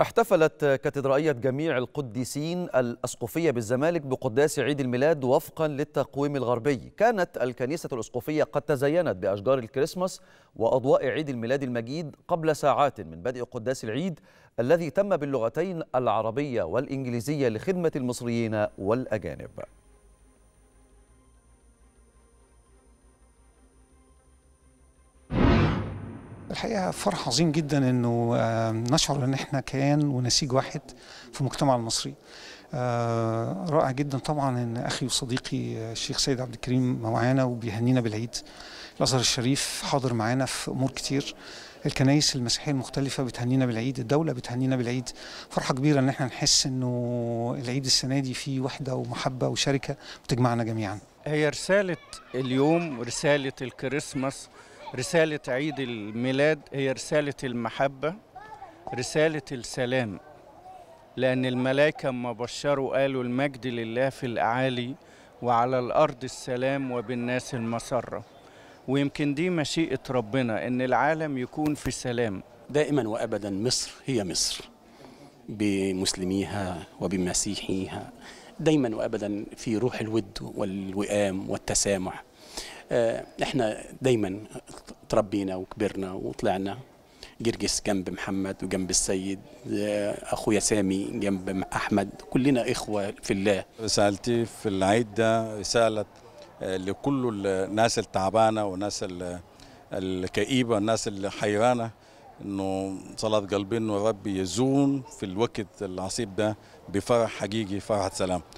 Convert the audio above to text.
احتفلت كاتدرائية جميع القديسين الأسقفية بالزمالك بقداس عيد الميلاد وفقا للتقويم الغربي كانت الكنيسة الأسقفية قد تزينت بأشجار الكريسماس وأضواء عيد الميلاد المجيد قبل ساعات من بدء قداس العيد الذي تم باللغتين العربية والإنجليزية لخدمة المصريين والأجانب الحقيقه فرح عظيم جدا انه آه، نشعر ان احنا كيان ونسيج واحد في المجتمع المصري آه، رائع جدا طبعا ان اخي وصديقي الشيخ سيد عبد الكريم معانا وبيهنينا بالعيد الازهر الشريف حاضر معانا في امور كتير الكنائس المسيحيه المختلفه بتهنينا بالعيد الدوله بتهنينا بالعيد فرحه كبيره ان احنا نحس انه العيد السنه دي فيه وحده ومحبه وشركه بتجمعنا جميعا هي رساله اليوم رساله الكريسماس رسالة عيد الميلاد هي رسالة المحبة رسالة السلام لأن الملائكة أما بشروا قالوا المجد لله في الأعالي وعلى الأرض السلام وبالناس المسرة ويمكن دي مشيئة ربنا إن العالم يكون في سلام دائما وأبدا مصر هي مصر بمسلميها وبمسيحيها دايما وابدا في روح الود والوئام والتسامح آه، احنا دايما تربينا وكبرنا وطلعنا قرقس جنب محمد وجنب السيد آه، اخويا سامي جنب احمد كلنا اخوه في الله رسالتي في العيد ده رساله آه، لكل الناس التعبانه والناس الكئيبه والناس الحيرانه انه صلاه قلبي انه ربي يزوم في الوقت العصيب ده بفرح حقيقي فرحه سلام